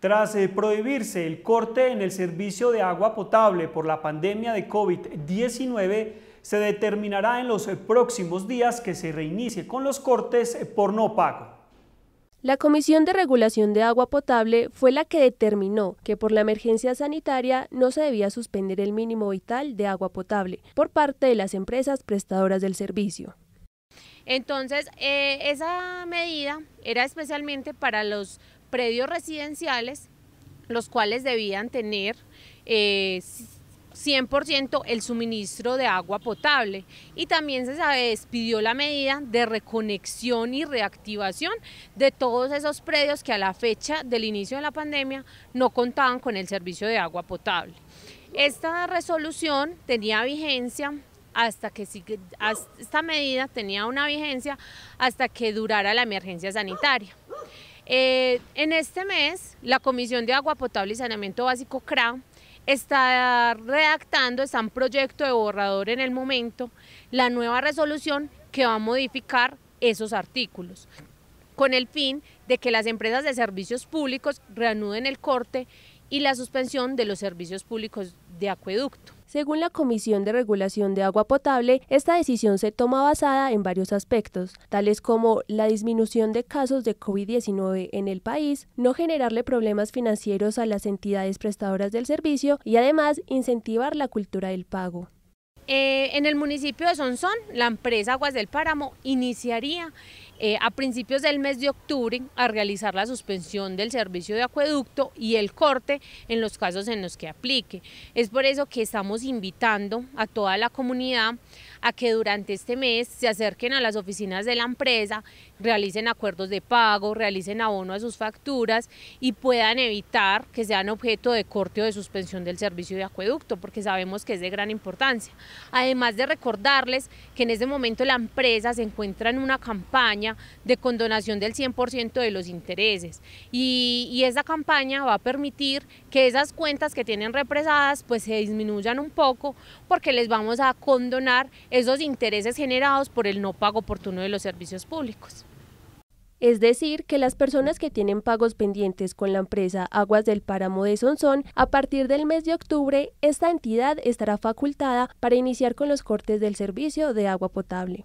Tras eh, prohibirse el corte en el servicio de agua potable por la pandemia de COVID-19, se determinará en los eh, próximos días que se reinicie con los cortes eh, por no pago. La Comisión de Regulación de Agua Potable fue la que determinó que por la emergencia sanitaria no se debía suspender el mínimo vital de agua potable por parte de las empresas prestadoras del servicio. Entonces, esa medida era especialmente para los predios residenciales, los cuales debían tener... 100% eh, el suministro de agua potable y también se despidió la medida de reconexión y reactivación de todos esos predios que a la fecha del inicio de la pandemia no contaban con el servicio de agua potable. Esta resolución tenía vigencia hasta que esta medida tenía una vigencia hasta que durara la emergencia sanitaria. Eh, en este mes, la Comisión de Agua Potable y Saneamiento Básico CRA está redactando, está en proyecto de borrador en el momento, la nueva resolución que va a modificar esos artículos, con el fin de que las empresas de servicios públicos reanuden el corte y la suspensión de los servicios públicos de acueducto. Según la Comisión de Regulación de Agua Potable, esta decisión se toma basada en varios aspectos, tales como la disminución de casos de COVID-19 en el país, no generarle problemas financieros a las entidades prestadoras del servicio y además incentivar la cultura del pago. Eh, en el municipio de Sonsón, la empresa Aguas del Páramo iniciaría eh, a principios del mes de octubre a realizar la suspensión del servicio de acueducto y el corte en los casos en los que aplique. Es por eso que estamos invitando a toda la comunidad a que durante este mes se acerquen a las oficinas de la empresa, realicen acuerdos de pago, realicen abono a sus facturas y puedan evitar que sean objeto de corte o de suspensión del servicio de acueducto, porque sabemos que es de gran importancia. Además de recordarles que en este momento la empresa se encuentra en una campaña de condonación del 100% de los intereses y, esta esa campaña va a permitir que esas cuentas que tienen represadas pues se disminuyan un poco porque les vamos a condonar esos intereses generados por el no pago oportuno de los servicios públicos. Es decir, que las personas que tienen pagos pendientes con la empresa Aguas del Páramo de Sonsón, a partir del mes de octubre, esta entidad estará facultada para iniciar con los cortes del servicio de agua potable.